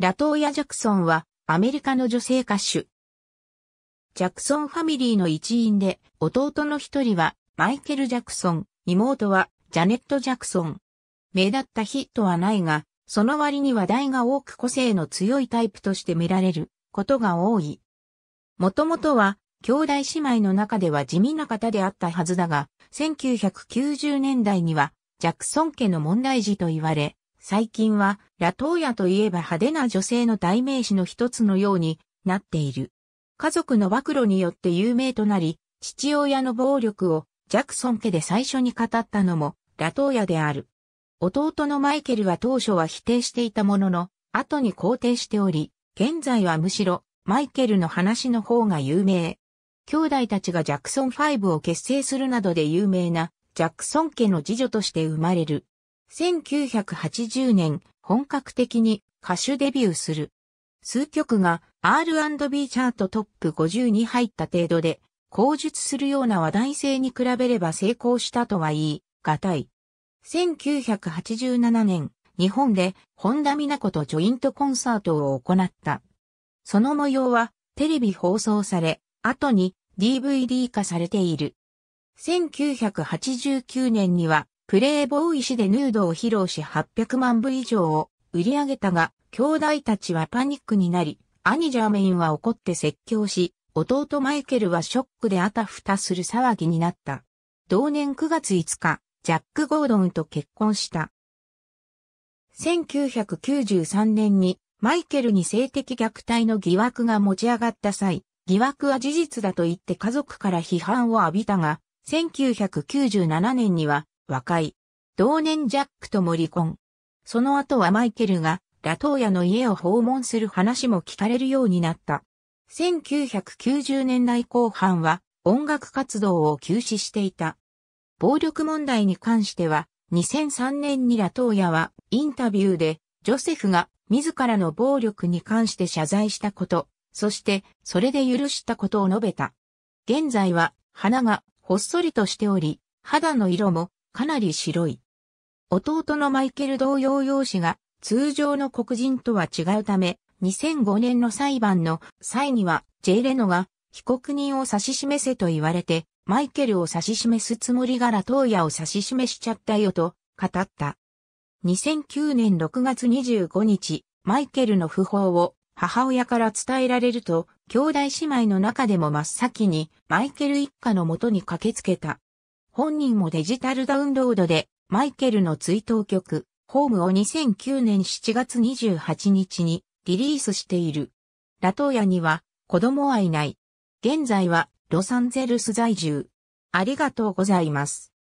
ラトーヤ・ジャクソンはアメリカの女性歌手。ジャクソンファミリーの一員で、弟の一人はマイケル・ジャクソン、妹はジャネット・ジャクソン。目立ったヒットはないが、その割に話題が多く個性の強いタイプとして見られることが多い。もともとは兄弟姉妹の中では地味な方であったはずだが、1990年代にはジャクソン家の問題児と言われ、最近は、ラトーヤといえば派手な女性の代名詞の一つのようになっている。家族の暴露によって有名となり、父親の暴力をジャクソン家で最初に語ったのもラトーヤである。弟のマイケルは当初は否定していたものの、後に肯定しており、現在はむしろマイケルの話の方が有名。兄弟たちがジャクソン5を結成するなどで有名なジャクソン家の次女として生まれる。1980年、本格的に歌手デビューする。数曲が R&B チャートトップ50に入った程度で、口述するような話題性に比べれば成功したとは言い、がたい。1987年、日本で本田美奈子とジョイントコンサートを行った。その模様はテレビ放送され、後に DVD 化されている。1989年にはプレイボーイ誌でヌードを披露し800万部以上を売り上げたが、兄弟たちはパニックになり、兄ジャーメインは怒って説教し、弟マイケルはショックであたふたする騒ぎになった。同年9月5日、ジャック・ゴードンと結婚した。1993年にマイケルに性的虐待の疑惑が持ち上がった際、疑惑は事実だと言って家族から批判を浴びたが、1997年には和解。同年ジャックとも離婚。その後はマイケルがラトーヤの家を訪問する話も聞かれるようになった。1990年代後半は音楽活動を休止していた。暴力問題に関しては2003年にラトーヤはインタビューでジョセフが自らの暴力に関して謝罪したこと、そしてそれで許したことを述べた。現在は鼻がほっそりとしており、肌の色もかなり白い。弟のマイケル同様用紙が通常の黒人とは違うため、2005年の裁判の際には J レノが被告人を指し示せと言われて、マイケルを指し示すつもりがらトーヤを指し示しちゃったよと語った。2009年6月25日、マイケルの訃報を母親から伝えられると、兄弟姉妹の中でも真っ先にマイケル一家の元に駆けつけた。本人もデジタルダウンロードで、マイケルの追悼曲、ホームを2009年7月28日にリリースしている。ラトーヤには子供はいない。現在はロサンゼルス在住。ありがとうございます。